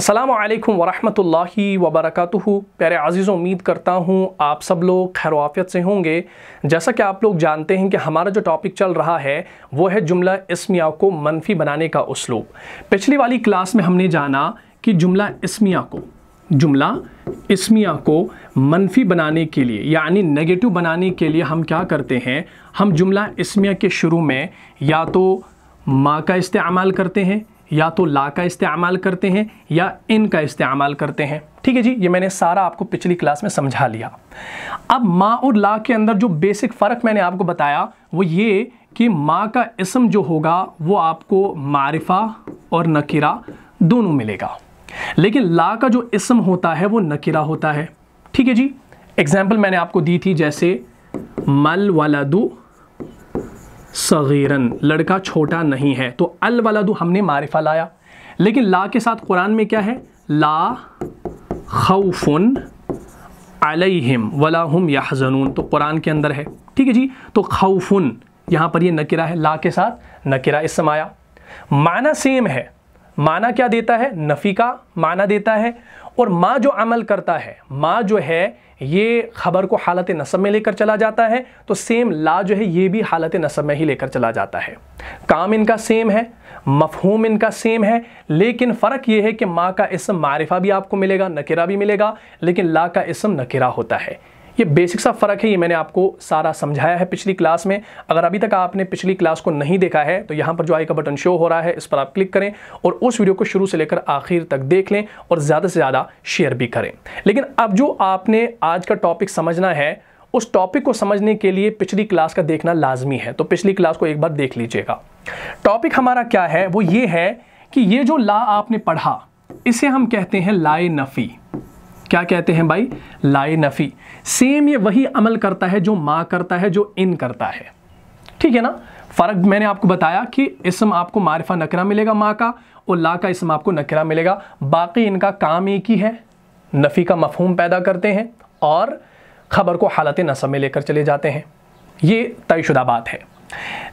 असलकम वरहमतुल्लाहि वबरकatuह प्यारे आज़ीज़ उम्मीद करता हूँ आप सब लोग खैरवाफियत से होंगे जैसा कि आप लोग जानते हैं कि हमारा जो टॉपिक चल रहा है वो है जुमला इसमिया को मनफी बनाने का उसलूब पिछली वाली क्लास में हमने जाना कि जुमला इसमिया को जुमला इसमिया को मनफी बनाने के लिए यानी नेगेटिव बनाने के लिए हम क्या करते हैं हम जुमला इसमिया के शुरू में या तो माँ का इस्तेमाल करते हैं या तो ला का इस्तेमाल करते हैं या इन का इस्तेमाल करते हैं ठीक है जी ये मैंने सारा आपको पिछली क्लास में समझा लिया अब माँ और ला के अंदर जो बेसिक फ़र्क मैंने आपको बताया वो ये कि माँ का इसम जो होगा वो आपको मारिफा और नकीरा दोनों मिलेगा लेकिन ला का जो इसम होता है वो नकीरा होता है ठीक है जी एग्जाम्पल मैंने आपको दी थी जैसे मल वाला सगीरन लड़का छोटा नहीं है तो अल वलदू हमने मारिफा लाया लेकिन ला के साथ कुरान में क्या है ला खौफुन अलहिम वलाहम याहजनून तो कुरान के अंदर है ठीक है जी तो खौफुन यहाँ पर ये नकिरा है ला के साथ नकिरा इस समाया माना सेम है माना क्या देता है नफ़ी का माना देता है और माँ जो अमल करता है माँ जो है ये खबर को हालत नसब में लेकर चला जाता है तो सेम ला जो है ये भी हालत नसब में ही लेकर चला जाता है काम इनका सेम है मफहूम इनका सेम है लेकिन फ़र्क ये है कि माँ का इसम मारिफा भी आपको मिलेगा नकेरा भी मिलेगा लेकिन ला का इसम नकेरा होता है ये बेसिक सा फ़र्क है ये मैंने आपको सारा समझाया है पिछली क्लास में अगर अभी तक आपने पिछली क्लास को नहीं देखा है तो यहाँ पर जो आई का बटन शो हो रहा है इस पर आप क्लिक करें और उस वीडियो को शुरू से लेकर आखिर तक देख लें और ज़्यादा से ज़्यादा शेयर भी करें लेकिन अब जो आपने आज का टॉपिक समझना है उस टॉपिक को समझने के लिए पिछली क्लास का देखना लाजमी है तो पिछली क्लास को एक बार देख लीजिएगा टॉपिक हमारा क्या है वो ये है कि ये जो ला आपने पढ़ा इसे हम कहते हैं लाए नफ़ी क्या कहते हैं भाई लाए नफ़ी सेम ये वही अमल करता है जो माँ करता है जो इन करता है ठीक है ना फ़र्क मैंने आपको बताया कि इसम आपको मारिफा नकरा मिलेगा माँ का और ला का इसम आपको नकरा मिलेगा बाकी इनका काम एक ही है नफ़ी का मफहम पैदा करते हैं और ख़बर को हालत नसब में लेकर चले जाते हैं ये तयशुदा बात है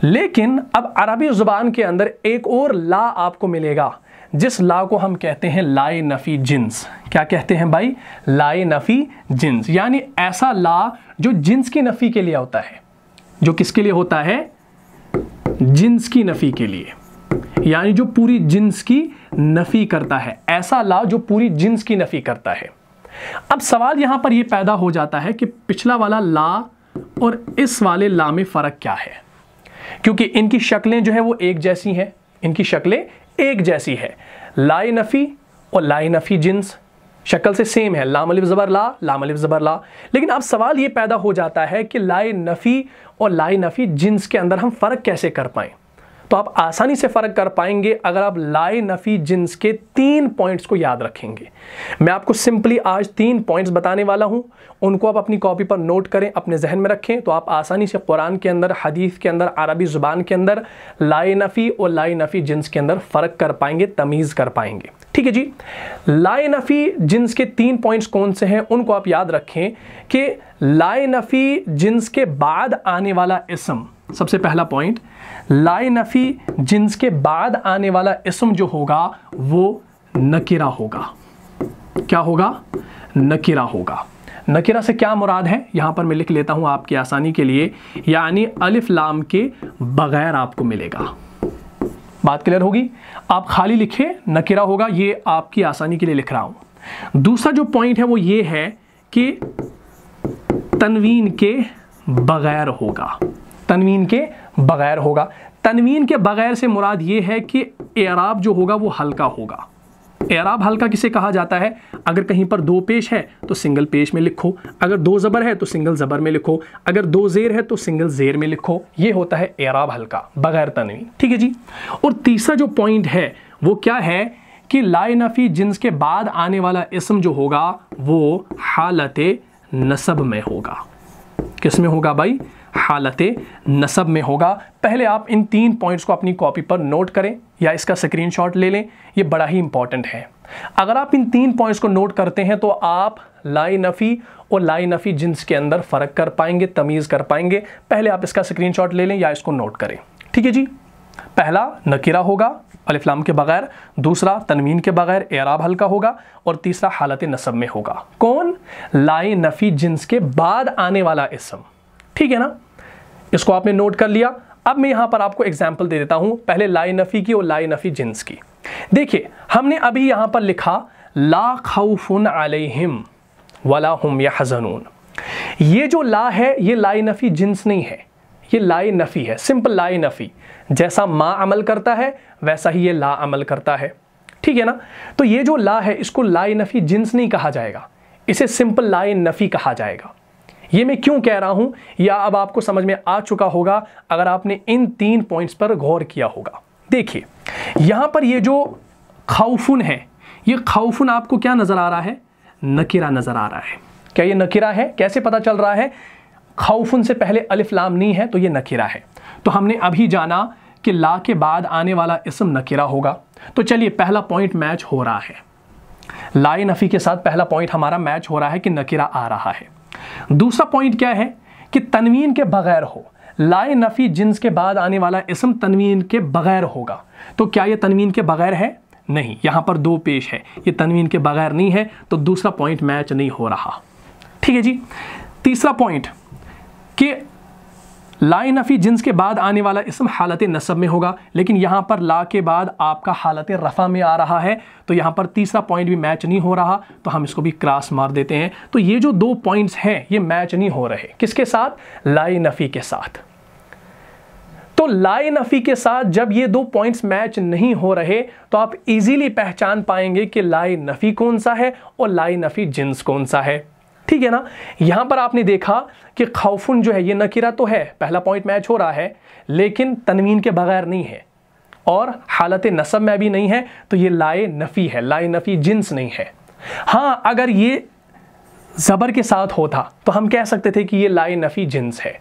लेकिन अब अरबी ज़ुबान के अंदर एक और ला आपको मिलेगा जिस ला को हम कहते हैं लाए नफ़ी जिन्स क्या कहते हैं भाई लाए नफ़ी जिन्स यानी ऐसा ला जो जिन्स की नफ़ी के लिए होता है जो किसके लिए होता है जिन्स की नफ़ी के लिए यानी जो पूरी जिन्स की नफ़ी करता है ऐसा ला जो पूरी जिन्स की नफ़ी करता है अब सवाल यहाँ पर यह पैदा हो जाता है कि पिछला वाला ला और इस वाले ला में फ़र्क क्या है क्योंकि इनकी शक्लें जो है वो एक जैसी हैं इनकी शक्लें एक जैसी है लाए नफ़ी और लाए नफ़ी जिन्स शक्ल से सेम है लाम अलिफ ज़बर ला लाम ज़बर ला लेकिन अब सवाल ये पैदा हो जाता है कि लाए नफ़ी और लाए नफ़ी जिन्स के अंदर हम फ़र्क कैसे कर पाएँ तो आप आसानी से फ़र्क कर पाएंगे अगर आप लाए नफ़ी जिन्स के तीन पॉइंट्स को याद रखेंगे मैं आपको सिंपली आज तीन पॉइंट्स बताने वाला हूँ उनको आप अपनी कॉपी पर नोट करें अपने जहन में रखें तो आप आसानी से कुरान के अंदर हदीस के अंदर अरबी ज़ुबान के अंदर लाए नफ़ी और लाए नफ़ी जिन्स के अंदर फ़र्क कर पाएंगे तमीज़ कर पाएंगे ठीक है जी लाए नफ़ी जिन्स के तीन पॉइंट्स कौन से हैं उनको आप याद रखें कि लाए नफ़ी जिन्स के बाद आने वाला इसम सबसे पहला पॉइंट लाए नफ़ी जिन्स के बाद आने वाला इसम जो होगा वो नकिरा होगा क्या होगा नकिरा होगा नकिरा से क्या मुराद है यहां पर मैं लिख लेता हूं आपकी आसानी के लिए यानी अलिफ लाम के बगैर आपको मिलेगा बात क्लियर होगी आप खाली लिखे नकिरा होगा ये आपकी आसानी के लिए लिख रहा हूं दूसरा जो पॉइंट है वो ये है कि तनवीन के बगैर होगा तनवीन के बगैर होगा तनवीन के बगैर से मुराद ये है कि एराब जो होगा वो हल्का होगा एराब हल्का किसे कहा जाता है अगर कहीं पर दो पेश है तो सिंगल पेश में लिखो अगर दो ज़बर है तो सिंगल ज़बर में लिखो अगर दो ज़ेर है तो सिंगल ज़ेर में लिखो ये होता है एराब हल्का बगैर तनवीन ठीक है जी और तीसरा जो पॉइंट है वो क्या है कि लाए नफ़ी जिन्स के बाद आने वाला इसम जो होगा वो हालत नसब में होगा किस में होगा भाई हालत नसब में होगा पहले आप इन तीन पॉइंट्स को अपनी कॉपी पर नोट करें या इसका स्क्रीनशॉट ले लें ये बड़ा ही इंपॉर्टेंट है अगर आप इन तीन पॉइंट्स को नोट करते हैं तो आप लाई नफ़ी और लाई नफ़ी जिन्स के अंदर फ़र्क कर पाएंगे तमीज़ कर पाएंगे पहले आप इसका शॉट ले लें या इसको नोट करें ठीक है जी पहला नकीरा होगा अलिफ्लाम के बगैर दूसरा तनवीन के बगैर एराब हल्का होगा और तीसरा हालत नसब में होगा कौन लाई नफ़ी जिन्स के बाद आने वाला इसम ठीक है ना इसको आपने नोट कर लिया अब मैं यहां पर आपको एग्जाम्पल दे देता हूं पहले लाए नफ़ी की और लाई नफ़ी जिन्स की देखिए हमने अभी यहां पर लिखा ला खाउफुन अलैहिम वला हम या हजनून ये जो ला है ये लाई नफ़ी जिन्स नहीं है ये लाए नफ़ी है सिंपल लाए नफ़ी जैसा माँ अमल करता है वैसा ही ये ला अमल करता है ठीक है ना तो ये जो ला है इसको लाई नफ़ी जिन्स नहीं कहा जाएगा इसे सिंपल लाए नफ़ी कहा जाएगा ये मैं क्यों कह रहा हूं या अब आपको समझ में आ चुका होगा अगर आपने इन तीन पॉइंट्स पर गौर किया होगा देखिए यहां पर ये जो खाउफुन है ये खाउफुन आपको क्या नज़र आ रहा है नकिरा नज़र आ रहा है क्या ये नकिरा है कैसे पता चल रहा है खाउफुन से पहले अलिफ लाम नहीं है तो ये नकिरा है तो हमने अभी जाना कि ला के बाद आने वाला इसम नकिरा होगा तो चलिए पहला पॉइंट मैच हो रहा है लाए नफ़ी के साथ पहला पॉइंट हमारा मैच हो रहा है कि नकिरा आ रहा है दूसरा पॉइंट क्या है कि तनवीन के बगैर हो लाए नफ़ी जिन्स के बाद आने वाला इसम तनवीन के बगैर होगा तो क्या यह तनवीन के बगैर है नहीं यहां पर दो पेश है यह तनवीन के बगैर नहीं है तो दूसरा पॉइंट मैच नहीं हो रहा ठीक है जी तीसरा पॉइंट कि लाए नफ़ी जिन्स के बाद आने वाला इसम हालत नसब में होगा लेकिन यहाँ पर ला के बाद आपका हालत रफ़ा में आ रहा है तो यहाँ पर तीसरा पॉइंट भी मैच नहीं हो रहा तो हम इसको भी क्रॉस मार देते हैं तो ये जो दो पॉइंट्स हैं ये मैच नहीं हो रहे किसके साथ लाए नफ़ी के साथ तो लाए नफ़ी के साथ जब ये दो पॉइंट्स मैच नहीं हो रहे तो आप इजीली पहचान पाएंगे कि लाए नफ़ी कौन सा है और लाए नफ़ी जिन्स कौन सा है ठीक है ना यहां पर आपने देखा कि खौफुन जो है ये नकीरा तो है पहला पॉइंट मैच हो रहा है लेकिन तनवीन के बगैर नहीं है और हालत नसब में भी नहीं है तो ये लाए नफ़ी है लाए नफ़ी जिन्स नहीं है हाँ अगर ये ज़बर के साथ होता तो हम कह सकते थे कि ये लाए नफ़ी जिन्स है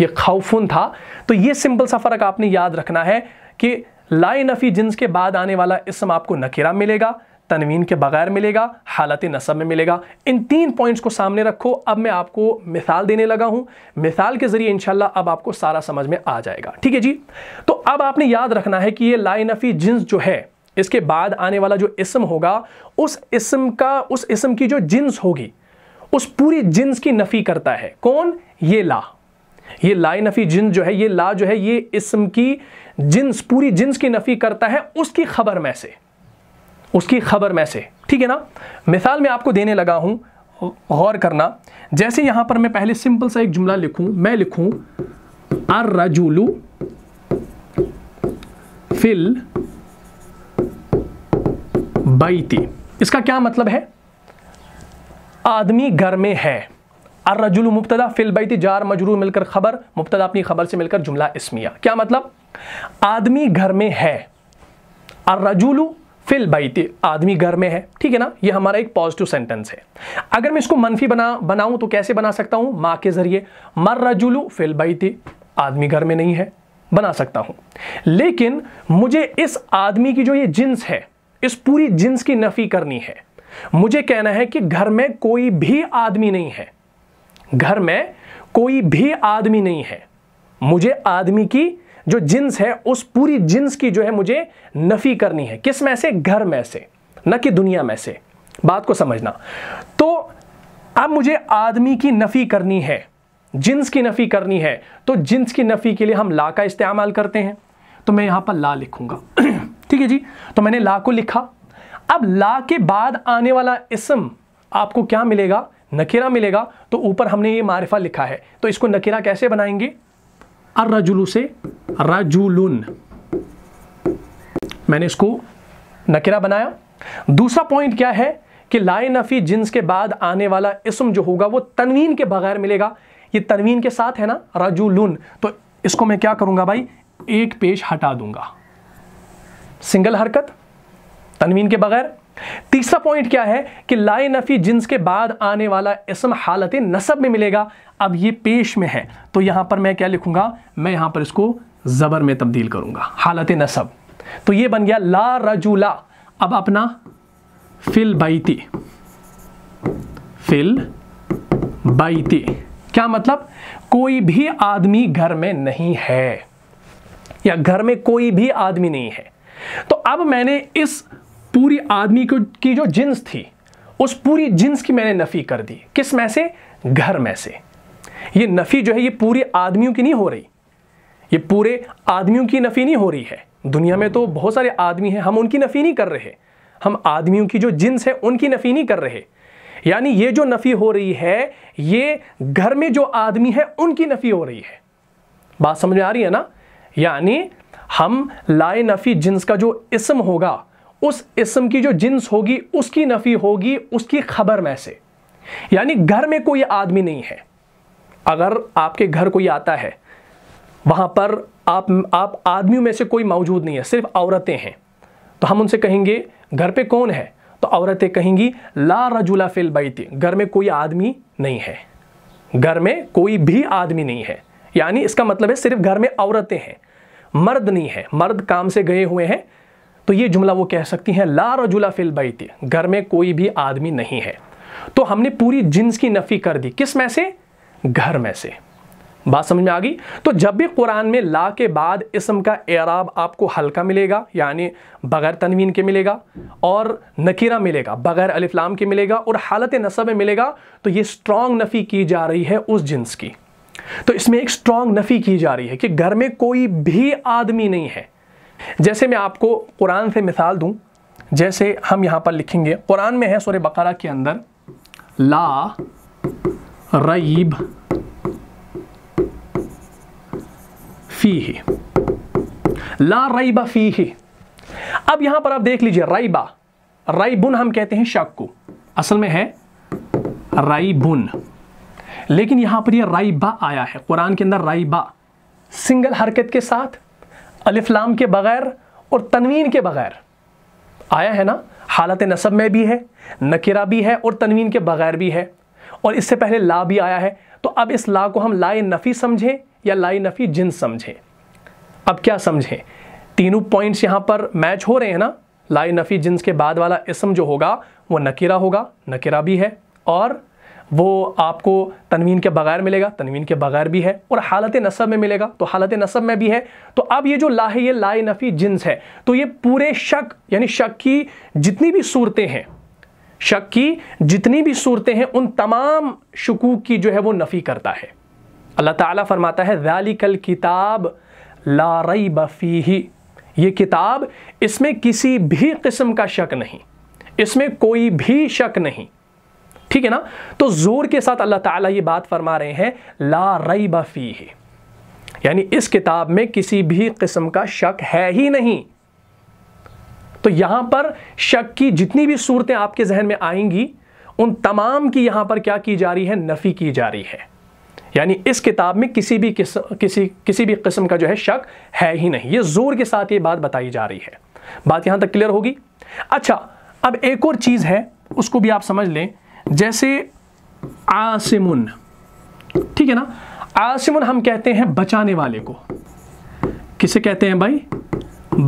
ये खौफुन था तो ये सिंपल सा फ़र्क आपने याद रखना है कि लाए नफ़ी जिन्स के बाद आने वाला इसम आपको नकीरा मिलेगा तनवीन के बगैर मिलेगा हालत नसब में मिलेगा इन तीन पॉइंट्स को सामने रखो अब मैं आपको मिसाल देने लगा हूँ मिसाल के ज़रिए इंशाल्लाह अब आपको सारा समझ में आ जाएगा ठीक है जी तो अब आपने याद रखना है कि ये लाइनफी जिन्स जो है इसके बाद आने वाला जो इसम होगा उस इसम का उस इसम की जो जिन्स होगी उस पूरी जिन्स की नफ़ी करता है कौन ये ला ये लाए नफ़ी जिन जो है ये ला जो है ये इसम की जिन्स पूरी जिन्स की नफ़ी करता है उसकी खबर में से उसकी खबर में से ठीक है ना मिसाल मैं आपको देने लगा हूं गौर करना जैसे यहां पर मैं पहले सिंपल सा एक जुमला लिखूं मैं लिखूं अर रजुलू फिल बैती इसका क्या मतलब है आदमी घर में है अर रजुलू मुबतदा फिल बैती जार मजरूर मिलकर खबर मुबतदा अपनी खबर से मिलकर जुमला इसमिया क्या मतलब आदमी घर में है अर रजुलू फिल बाई आदमी घर में है ठीक है ना ये हमारा एक पॉजिटिव सेंटेंस है अगर मैं इसको मनफी बना बनाऊं तो कैसे बना सकता हूं माँ के जरिए मर रजुलू फिल बाई आदमी घर में नहीं है बना सकता हूं लेकिन मुझे इस आदमी की जो ये जिन्स है इस पूरी जिन्स की नफी करनी है मुझे कहना है कि घर में कोई भी आदमी नहीं है घर में कोई भी आदमी नहीं है मुझे आदमी की जो जिन्स है उस पूरी जिन्स की जो है मुझे नफ़ी करनी है किस में से घर में से न कि दुनिया में से बात को समझना तो अब मुझे आदमी की नफ़ी करनी है जिन्स की नफ़ी करनी है तो जिन्स की नफ़ी के लिए हम ला का इस्तेमाल करते हैं तो मैं यहां पर ला लिखूंगा ठीक है जी तो मैंने ला को लिखा अब ला के बाद आने वाला इसम आपको क्या मिलेगा नकेरा मिलेगा तो ऊपर हमने ये मारिफा लिखा है तो इसको नकेरा कैसे बनाएंगे अर्रजुलू से रजुलुन मैंने इसको नकिरा बनाया दूसरा पॉइंट क्या है कि लाए नफ़ी जिन्स के बाद आने वाला इसम जो होगा वो तनवीन के बगैर मिलेगा ये तनवीन के साथ है ना रजुलुन तो इसको मैं क्या करूंगा भाई एक पेश हटा दूंगा सिंगल हरकत तनवीन के बगैर तीसरा पॉइंट क्या है कि लाए नफी जिन्स के बाद आने वाला इसम हालत नसब में मिलेगा अब ये पेश में है तो यहां पर मैं क्या लिखूंगा मैं यहां पर इसको ज़बर में तब्दील करूंगा हालत नसब तो ये बन गया ला रजूला अब अपना फिल बैती फिल बैती क्या मतलब कोई भी आदमी घर में नहीं है या घर में कोई भी आदमी नहीं है तो अब मैंने इस पूरी आदमी को की जो जिन्स थी उस पूरी जिन्स की मैंने नफ़ी कर दी किस में से घर में से ये नफ़ी जो है ये पूरे आदमियों की नहीं हो रही ये पूरे आदमियों की नफ़ी नहीं हो रही है दुनिया में तो बहुत सारे आदमी हैं हम उनकी नफ़ी नहीं कर रहे हम आदमियों की जो जिन्स है उनकी नफ़ी नहीं कर रहे यानी ये जो नफ़ी हो रही है ये घर में जो आदमी है उनकी नफ़ी हो रही है बात समझ में आ रही है ना यानी हम लाए नफ़ी जिन्स का जो इसम होगा उस इसम की जो जिन्स होगी उसकी नफ़ी होगी उसकी खबर में से यानी घर में कोई आदमी नहीं है अगर आपके घर कोई आता है वहां पर आप आप आदमियों में से कोई मौजूद नहीं है सिर्फ औरतें हैं तो हम उनसे कहेंगे घर पे कौन है तो औरतें कहेंगी ला रजुला फिल बैती घर में कोई आदमी नहीं है घर में कोई भी आदमी नहीं है यानी इसका मतलब है सिर्फ घर में औरतें हैं मर्द नहीं है मर्द काम से गए हुए हैं तो ये जुमला वो कह सकती हैं ला रजुला फिल बैत घर में कोई भी आदमी नहीं है तो हमने पूरी जिन्स की नफ़ी कर दी किस में से घर में से बात समझ में आ गई तो जब भी कुरान में ला के बाद इसम का एराब आपको हल्का मिलेगा यानी बगैर तनवीन के मिलेगा और नकीरा मिलेगा बगैर अलिफ्लाम के मिलेगा और हालत नसब में मिलेगा तो ये स्ट्रॉन्ग नफ़ी की जा रही है उस जिन्स की तो इसमें एक स्ट्रॉन्ग नफ़ी की जा रही है कि घर में कोई भी आदमी नहीं है जैसे मैं आपको कुरान से मिसाल दूं जैसे हम यहां पर लिखेंगे कुरान में है सोरे बकारा के अंदर ला रईब फ़ी ला रईबा फ़ी अब यहां पर आप देख लीजिए रईबा रईबुन हम कहते हैं शक को असल में है रईबुन लेकिन यहां पर ये यह रईबा आया है कुरान के अंदर रईबा सिंगल हरकत के साथ अलिफ्लाम के बगैर और तनवीन के बगैर आया है ना हालत नसब में भी है नकिरा भी है और तनवीन के बगैर भी है और इससे पहले ला भी आया है तो अब इस ला को हम लाए नफ़ी समझें या लाए नफ़ी जिन्स समझें अब क्या समझें तीनों पॉइंट्स यहाँ पर मैच हो रहे हैं ना लाए नफ़ी जिन्स के बाद वाला इसम जो होगा वो नकेरा होगा नकेरा भी है और वो आपको तनवीन के बगैर मिलेगा तनवीन के बगैर भी है और हालत नसब में मिलेगा तो हालत नसब में भी है तो अब ये जो ला ये लाए नफ़ी जिन्स है तो ये पूरे शक यानी शक की जितनी भी सूरतें हैं शक की जितनी भी सूरतें हैं उन तमाम शकूक की जो है वो नफ़ी करता है अल्लाह ताला फरमाता है कल किताब ला रई बफ़ी ही ये किताब इसमें किसी भी किस्म का शक नहीं इसमें कोई भी शक नहीं ठीक है ना तो जोर के साथ अल्लाह ताला ये बात फरमा रहे हैं ला रई बफ़ी यानी इस किताब में किसी भी किस्म का शक है ही नहीं तो यहां पर शक की जितनी भी सूरतें आपके जहन में आएंगी उन तमाम की यहां पर क्या की जा रही है नफ़ी की जा रही है यानी इस किताब में किसी भी किस, किसी किसी भी किस्म का जो है शक है ही नहीं ये ज़ोर के साथ ये बात बताई जा रही है बात यहां तक क्लियर होगी अच्छा अब एक और चीज़ है उसको भी आप समझ लें जैसे आसिमुन ठीक है ना आसिमुन हम कहते हैं बचाने वाले को किसे कहते हैं भाई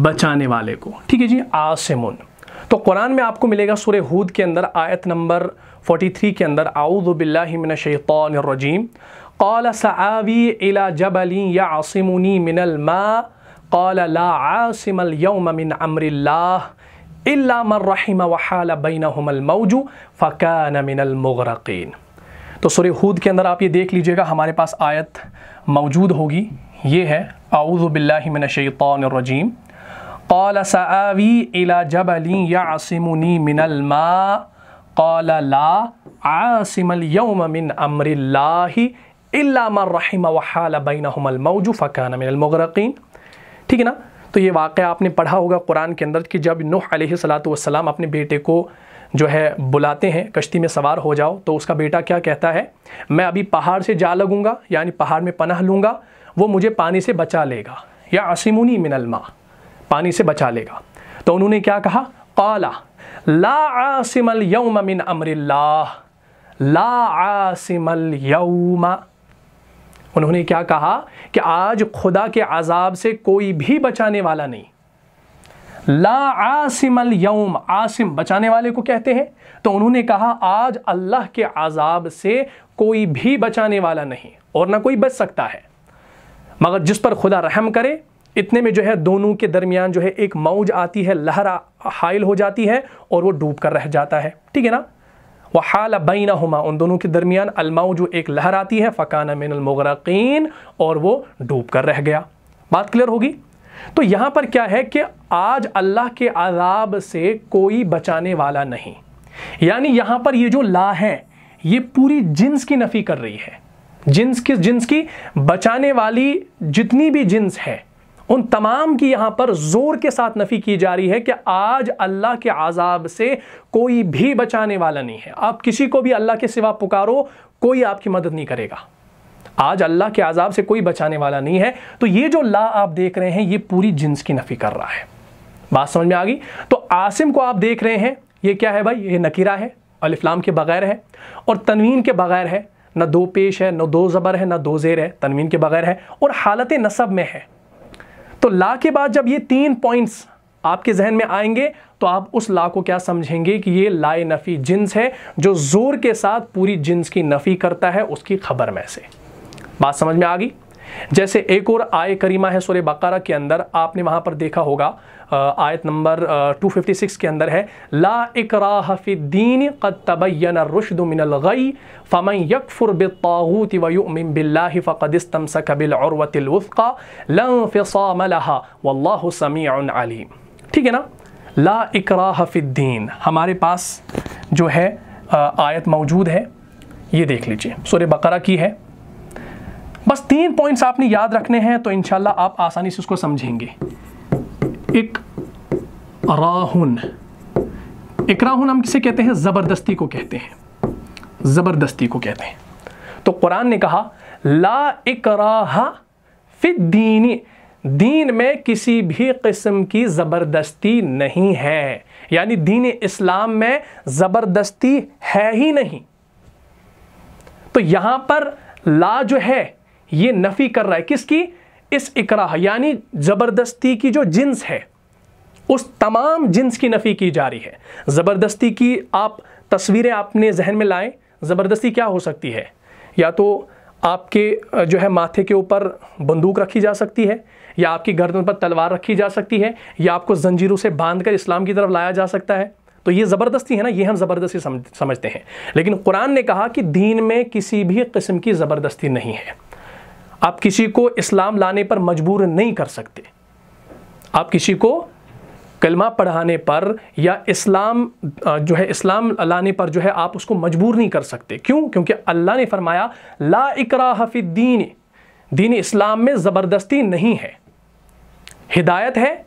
बचाने वाले को ठीक है जी आसिमुन तो कुरान में आपको मिलेगा सूर्य हूद के अंदर आयत नंबर 43 के अंदर आउदबिल्लिमिनशैतरजीम قال سعاوي इला جبل या आसिमुनी الماء قال لا عاصم आसिमल من मिन الله रहीम वहाल बैन मऊजू फ़कान मिनलमगरकिन तो सुर हूद के अंदर आप ये देख लीजिएगा हमारे पास आयत मौजूद होगी ये है आउज़बिल्लिमिनशैतरजीम جبل يعصمني من الماء قال لا عاصم اليوم من ला الله यौम من رحم وحال بينهما الموج فكان من المغرقين ठीक है ना तो ये वाक़ आपने पढ़ा होगा कुरान के अंदर कि जब नूह सलाम अपने बेटे को जो है बुलाते हैं कश्ती में सवार हो जाओ तो उसका बेटा क्या कहता है मैं अभी पहाड़ से जा लगूंगा यानी पहाड़ में पनाह लूँगा वो मुझे पानी से बचा लेगा या असीमुनी मिनलमा पानी से बचा लेगा तो उन्होंने क्या कहा कला ला आसिमल यौम मिन अमरिल्ला ला आसिमल यौमा उन्होंने क्या कहा कि आज खुदा के आज़ाब से कोई भी बचाने वाला नहीं ला आसिम अल यौम आसिम बचाने वाले को कहते हैं तो उन्होंने कहा आज अल्लाह के आज़ाब से कोई भी बचाने वाला नहीं और ना कोई बच सकता है मगर जिस पर खुदा रहम करे इतने में जो है दोनों के दरमियान जो है एक मौज आती है लहरा हाइल हो जाती है और वो डूब कर रह जाता है ठीक है ना वह हाल बैना हुमा उन दोनों के दरमियान अलमाऊ जो एक लहर आती है फ़काना मिन अलमगरकिन और वो डूब कर रह गया बात क्लियर होगी तो यहाँ पर क्या है कि आज अल्लाह के आज़ाब से कोई बचाने वाला नहीं यानी यहाँ पर ये जो ला है ये पूरी जिन्स की नफ़ी कर रही है जिन्स की जिन्स की बचाने वाली जितनी भी जिन्स है उन तमाम की यहाँ पर ज़ोर के साथ नफ़ी की जा रही है कि आज अल्लाह के आज़ाब से कोई भी बचाने वाला नहीं है आप किसी को भी अल्लाह के सिवा पुकारो कोई आपकी मदद नहीं करेगा आज अल्लाह के आज़ाब से कोई बचाने वाला नहीं है तो ये जो ला आप देख रहे हैं ये पूरी जिन्स की नफ़ी कर रहा है बात समझ में आ गई तो आसिम को आप देख रहे हैं ये क्या है भाई ये नकीरा है अलिफ्लाम के बगैर है और तनवीन के बगैर है ना दो पेश है ना दो ज़बर है ना दो ज़ेर है तनवीन के बगैर है और हालत नसब में है तो ला के बाद जब ये तीन पॉइंट्स आपके जहन में आएंगे तो आप उस ला को क्या समझेंगे कि ये लाए नफ़ी जिन्स है जो ज़ोर के साथ पूरी जिन्स की नफ़ी करता है उसकी खबर में से बात समझ में आ गई जैसे एक और आय करीमा है सुर बकारा के अंदर आपने वहां पर देखा होगा आयत नंबर 256 के अंदर है ला इकरा दीन क़द तबैन रुशद गई फ़म यकफ़ुर बिलताऊत वयुमिन बिल्ला फ़क़दस्तम फ़क़दस्तमसक बिलऔरवतिलवफ़ा लफ़ामलहा वल्लाह समी अलीम ठीक है ना ला इकरा दीन हमारे पास जो है आयत मौजूद है ये देख लीजिए सुर बकरा की है बस तीन पॉइंट्स आपने याद रखने हैं तो इन आप आसानी से उसको समझेंगे इक राहुन राहुन हम किसे कहते हैं ज़बरदस्ती को कहते हैं ज़बरदस्ती को कहते हैं तो कुरान ने कहा ला इकराहा फिद्दीनी दीन में किसी भी किस्म की ज़बरदस्ती नहीं है यानी दीन इस्लाम में ज़बरदस्ती है ही नहीं तो यहाँ पर ला जो है ये नफ़ी कर रहा है किसकी इस इकरा यानी ज़बरदस्ती की जो जिन्स है उस तमाम जिन्स की नफ़ी की जा रही है ज़बरदस्ती की आप तस्वीरें आपने जहन में लाएं ज़बरदस्ती क्या हो सकती है या तो आपके जो है माथे के ऊपर बंदूक रखी जा सकती है या आपकी गर्दन पर तलवार रखी जा सकती है या आपको जंजीरों से बांध कर इस्लाम की तरफ लाया जा सकता है तो ये ज़बरदस्ती है ना ये हम ज़बरदस्ती समझते हैं लेकिन कुरान ने कहा कि दीन में किसी भी किस्म की ज़बरदस्ती नहीं है आप किसी को इस्लाम लाने पर मजबूर नहीं कर सकते आप किसी को कलमा पढ़ाने पर या इस्लाम जो है इस्लाम लाने पर जो है आप उसको मजबूर नहीं कर सकते क्यों क्योंकि अल्लाह ने फरमाया ला इकरा हफी दीन दीन इस्लाम में ज़बरदस्ती नहीं है हिदायत है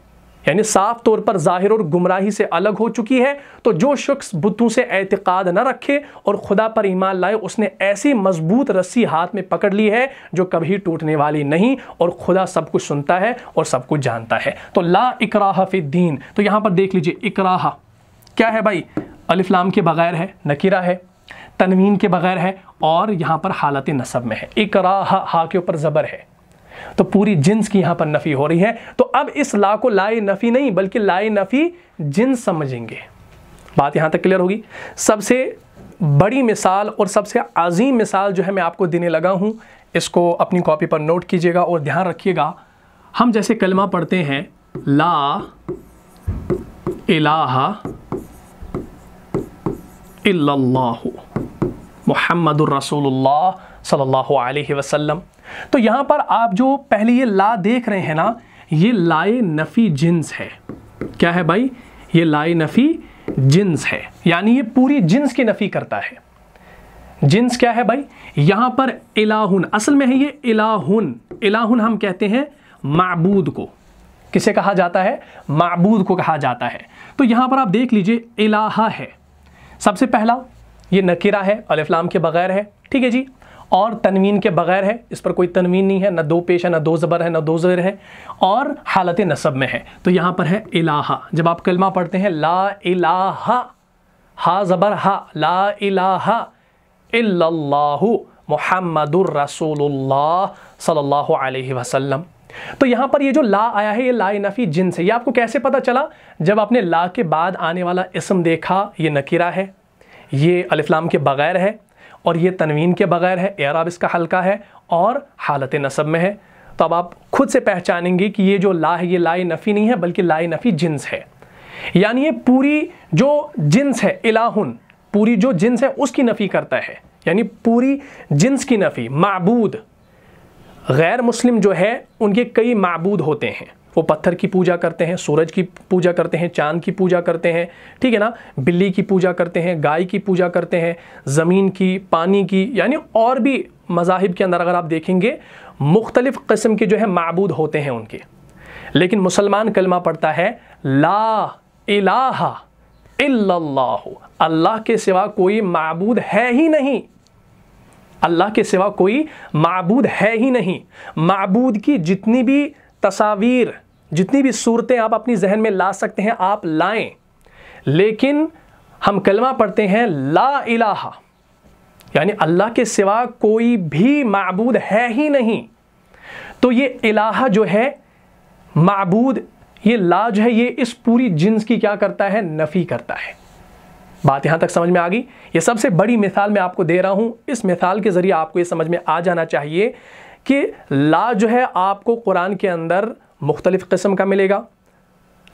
यानी साफ तौर पर जाहिर और गुमराही से अलग हो चुकी है तो जो शख्स बुतों से एतकाद न रखे और खुदा पर ईमान लाए उसने ऐसी मजबूत रस्सी हाथ में पकड़ ली है जो कभी टूटने वाली नहीं और खुदा सब कुछ सुनता है और सब कुछ जानता है तो ला इकराह दीन तो यहां पर देख लीजिए इकराह क्या है भाई अलिफ्लाम के बगैर है नकीरा है तनवीन के बगैर है और यहां पर हालत नसब में है इकराह हा के ऊपर ज़बर है तो पूरी जिन्स की यहां पर नफ़ी हो रही है तो अब इस ला को लाए नफ़ी नहीं बल्कि लाए नफ़ी जिन्स समझेंगे बात यहां तक क्लियर होगी सबसे बड़ी मिसाल और सबसे अजीम मिसाल जो है मैं आपको देने लगा हूं इसको अपनी कॉपी पर नोट कीजिएगा और ध्यान रखिएगा हम जैसे कलमा पढ़ते हैं ला इलाहा इल्लल्लाहु मोहम्मद रसूलुल्लाह सल्लल्लाहु अलैहि वसल्लम तो यहाँ पर आप जो पहले ये ला देख रहे हैं ना ये लाए नफ़ी जिन्स है क्या है भाई ये लाए नफ़ी जिन्स है यानी ये पूरी जिन्स की नफ़ी करता है जिन्स क्या है भाई यहाँ पर इलाहुन असल में है ये इलाहुन इलाहुन हम कहते हैं मबूद को किसे कहा जाता है मबूद को कहा जाता है तो यहाँ पर आप देख लीजिए इलाहा है सबसे पहला ये नकीरा है अलफलाम के बगैर है ठीक है जी और तनवीन के बगैर है इस पर कोई तनवीन नहीं है ना दो पेश है ना दो ज़बर है ना दो ज़र है और हालत नसब में है तो यहाँ पर है इलाहा जब आप कलमा पढ़ते हैं ला इलाहा हा ज़बर हा ला इलाहा इल्लल्लाहु मुहम्मदुर रसूलुल्लाह सल्लल्लाहु अलैहि वसल्लम तो यहाँ पर ये जो ला आया है ये ला नफ़ी जिन से ये आपको कैसे पता चला जब आपने ला के बाद आने वाला इसम देखा ये नकीरा है ये अलिफ्लाम के बग़ैर है और ये तनवीन के बगैर है एराब इसका हल्का है और हालत नसब में है तो अब आप खुद से पहचानेंगे कि ये जो ला है ये लाए नफ़ी नहीं है बल्कि लाए नफ़ी जिन्स है यानी ये पूरी जो जिन्स है इलाहुन पूरी जो जिन्स है उसकी नफ़ी करता है यानी पूरी जिन्स की नफ़ी मबूद गैर मुस्लिम जो है उनके कई मबूद होते हैं वो पत्थर की पूजा करते हैं सूरज की पूजा करते हैं चांद की पूजा करते हैं ठीक है ना बिल्ली की पूजा करते हैं गाय की पूजा करते हैं ज़मीन की पानी की यानी और भी मजाहब के अंदर अगर आप देखेंगे मुख्तलिफ़ कस्म के जो है मबूद होते हैं उनके लेकिन मुसलमान कलमा पढ़ता है ला इलाहा अल्लाह के सिवा कोई मबूद है ही नहीं अल्लाह के सिवा कोई मबूद है ही नहीं मबूद की जितनी भी तस्वीर जितनी भी सूरतें आप अपनी जहन में ला सकते हैं आप लाएं लेकिन हम कलमा पढ़ते हैं ला इलाहा यानी अल्लाह के सिवा कोई भी मबूद है ही नहीं तो ये इलाहा जो है मबूद ये ला जो है ये इस पूरी जिन्स की क्या करता है नफ़ी करता है बात यहां तक समझ में आ गई ये सबसे बड़ी मिसाल मैं आपको दे रहा हूं इस मिसाल के ज़रिए आपको ये समझ में आ जाना चाहिए कि ला जो है आपको कुरान के अंदर मुख्तलिफ़ किस्म का मिलेगा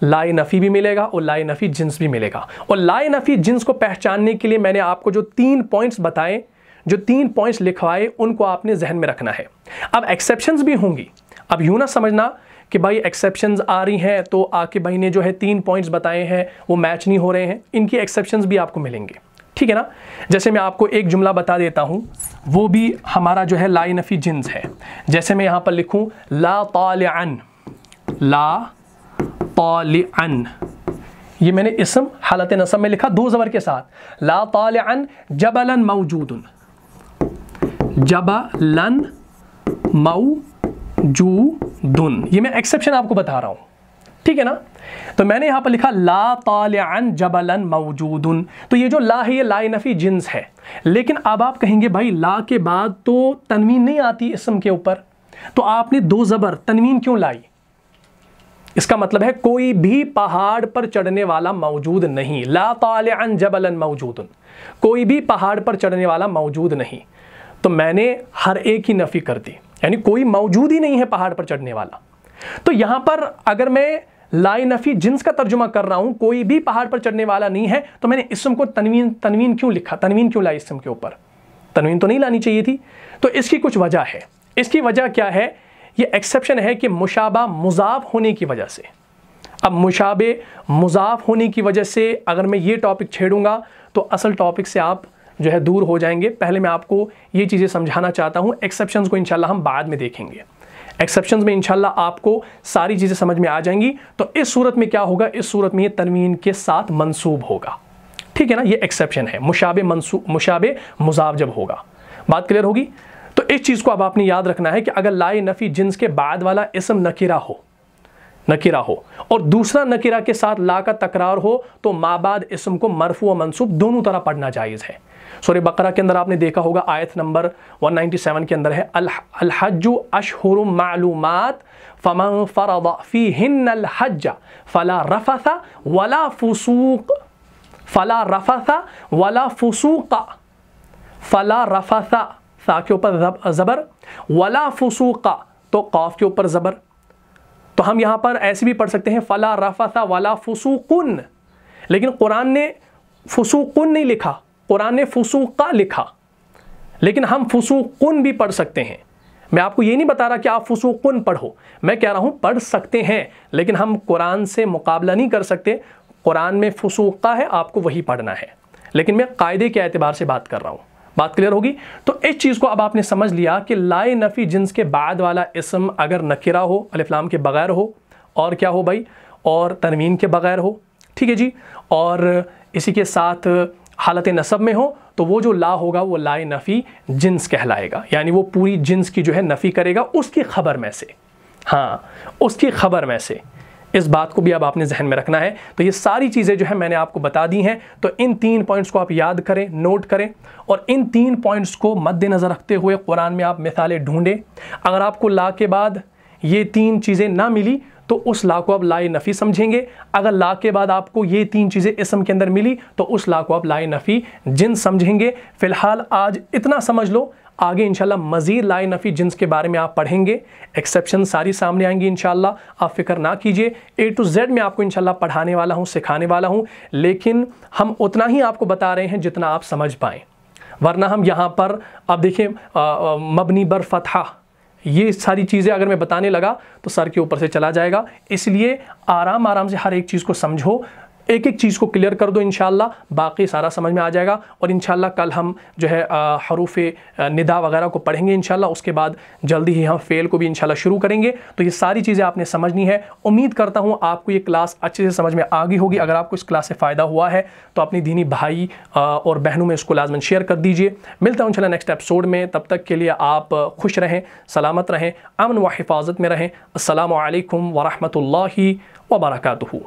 लाए नफ़ी भी मिलेगा और लाए नफ़ी जिन्स भी मिलेगा और लाए नफ़ी जिन्स को पहचानने के लिए मैंने आपको जो तीन पॉइंट्स बताएं जो तीन पॉइंट्स लिखवाए उनको आपने जहन में रखना है अब एक्सेप्शन भी होंगी अब यूँ ना समझना कि भाई एक्सेप्शन आ रही हैं तो आके भाई ने जो है तीन पॉइंट्स बताए हैं वो मैच नहीं हो रहे हैं इनकी एक्सेप्शन भी आपको मिलेंगे ठीक है ना जैसे मैं आपको एक जुमला बता देता हूँ वो भी हमारा जो है ला नफ़ी जिन्स है जैसे मैं यहाँ पर लिखूँ ला अन ला अन ये मैंने इसम हालत नसम में लिखा दो ज़बर के साथ ला तालन जबलन मऊजूद जबलन मऊ जू दुन ये मैं एक्सेप्शन आपको बता रहा हूँ ठीक है ना तो मैंने यहां पर लिखा ला तालियान जबलन मौजूदन तो ये जो ला है ये ला नफ़ी जिन्स है लेकिन अब आप कहेंगे भाई ला के बाद तो तनवीन नहीं आती इसम के ऊपर तो आपने दो ज़बर तनवीन क्यों लाई इसका मतलब है कोई भी पहाड़ पर चढ़ने वाला मौजूद नहीं ला तालियान जबलन मौजूदन कोई भी पहाड़ पर चढ़ने वाला मौजूद नहीं तो मैंने हर एक ही नफ़ी कर दी यानी कोई मौजूद ही नहीं है पहाड़ पर चढ़ने वाला तो यहां पर अगर मैं नफी जिन्स का तर्जुमा कर रहा हूँ कोई भी पहाड़ पर चढ़ने वाला नहीं है तो मैंने इसम को तनवीन तनवीन क्यों लिखा तनवीन क्यों लाई इसम के ऊपर तनवीन तो नहीं लानी चाहिए थी तो इसकी कुछ वजह है इसकी वजह क्या है ये एक्सेप्शन है कि मुशाबा मुजाफ होने की वजह से अब मुशाबे मुजाफ होने की वजह से अगर मैं ये टॉपिक छेड़ूंगा तो असल टॉपिक से आप जो है दूर हो जाएंगे पहले मैं आपको ये चीज़ें समझाना चाहता हूँ एक्सेप्शन को इनशाला हम बाद में देखेंगे एक्सेप्शन में इनशाला आपको सारी चीज़ें समझ में आ जाएंगी तो इस सूरत में क्या होगा इस सूरत में ये तनवीन के साथ मनसूब होगा ठीक है ना ये एक्सेप्शन है मुशाबे मनसूब मुशाबे जब होगा बात क्लियर होगी तो इस चीज़ को अब आपने याद रखना है कि अगर लाए नफ़ी जिन्स के बाद वाला इसम नकीरा हो नकीरा हो और दूसरा नकीरा के साथ ला का तकरार हो तो माबाद इसम को मरफू और मनसूब दोनों तरह पढ़ना जायज़ है सोरे बकरा के अंदर आपने देखा होगा आयत नंबर 197 के अंदर है अल अलहजु अशहर मालूम फमन फ़रद फ़ी हिन हज फ़ला रफ़ा वला फसूक फ़ला रफ़ा वला फसूक फ़ला रफ़ा सा के ऊपर ज़बर वला फसूक तो कौफ़ के ऊपर ज़बर तो हम यहाँ पर ऐसे भी पढ़ सकते हैं फ़ला रफ़ा वला फसूकुन लेकिन कुरान ने फसूकुन नहीं लिखा कुरान फसूका लिखा लेकिन हम फसूकुन भी पढ़ सकते हैं मैं आपको ये नहीं बता रहा कि आप फसूकुन पढ़ो मैं कह रहा हूँ पढ़ सकते हैं लेकिन हम कुरान से मुकाबला नहीं कर सकते कुरान में फसूका है आपको वही पढ़ना है लेकिन मैं कायदे के एतबार से बात कर रहा हूँ बात क्लियर होगी तो इस चीज़ को अब आपने समझ लिया कि लाए नफ़ी जिन्स के बाद वाला इसम अगर नकिरा हो अलिफ्लाम के बगैर हो और क्या हो भाई और तनवीन के बगैर हो ठीक है जी और इसी के साथ हालत नसब में हो तो वो जो ला होगा वो लाए नफ़ी जिन्स कहलाएगा यानी वो पूरी जिन्स की जो है नफ़ी करेगा उसकी खबर में से हाँ उसकी खबर में से इस बात को भी अब आपने जहन में रखना है तो ये सारी चीज़ें जो है मैंने आपको बता दी हैं तो इन तीन पॉइंट्स को आप याद करें नोट करें और इन तीन पॉइंट्स को मद्देनज़र रखते हुए कुरान में आप मिसालें ढूंढें अगर आपको ला के बाद ये तीन चीज़ें ना मिली तो उस ला को आप ला नफ़ी समझेंगे अगर ला के बाद आपको ये तीन चीज़ें इसम के अंदर मिली तो उस ला को आप ला नफ़ी जिन समझेंगे फ़िलहाल आज इतना समझ लो आगे इंशाल्लाह मज़ीद लाए नफ़ी जिन्स के बारे में आप पढ़ेंगे एक्सेप्शन सारी सामने आएंगी इंशाल्लाह आप फिक्र ना कीजिए ए टू जेड में आपको इंशाल्लाह पढ़ाने वाला हूँ सिखाने वाला हूँ लेकिन हम उतना ही आपको बता रहे हैं जितना आप समझ पाएँ वरना हम यहाँ पर आप देखें मबनी बर फतहा ये सारी चीज़ें अगर मैं बताने लगा तो सर के ऊपर से चला जाएगा इसलिए आराम आराम से हर एक चीज़ को समझो एक एक चीज़ को क्लियर कर दो इन बाकी सारा समझ में आ जाएगा और इन कल हम जो है हरूफ निदा वगैरह को पढ़ेंगे इनशाला उसके बाद जल्दी ही हम फेल को भी इन शुरू करेंगे तो ये सारी चीज़ें आपने समझनी है उम्मीद करता हूँ आपको ये क्लास अच्छे से समझ में आ गई होगी अगर आपको इस क्लास से फ़ायदा हुआ है तो अपनी दीनी भाई और बहनों में इसको लाजमन शेयर कर दीजिए मिलता हूँ इनशाला नेक्स्ट एपिसोड में तब तक के लिए आप खुश रहें सलामत रहें अमन व हिफाजत में रहें अल्लाम वरहमल वबरकू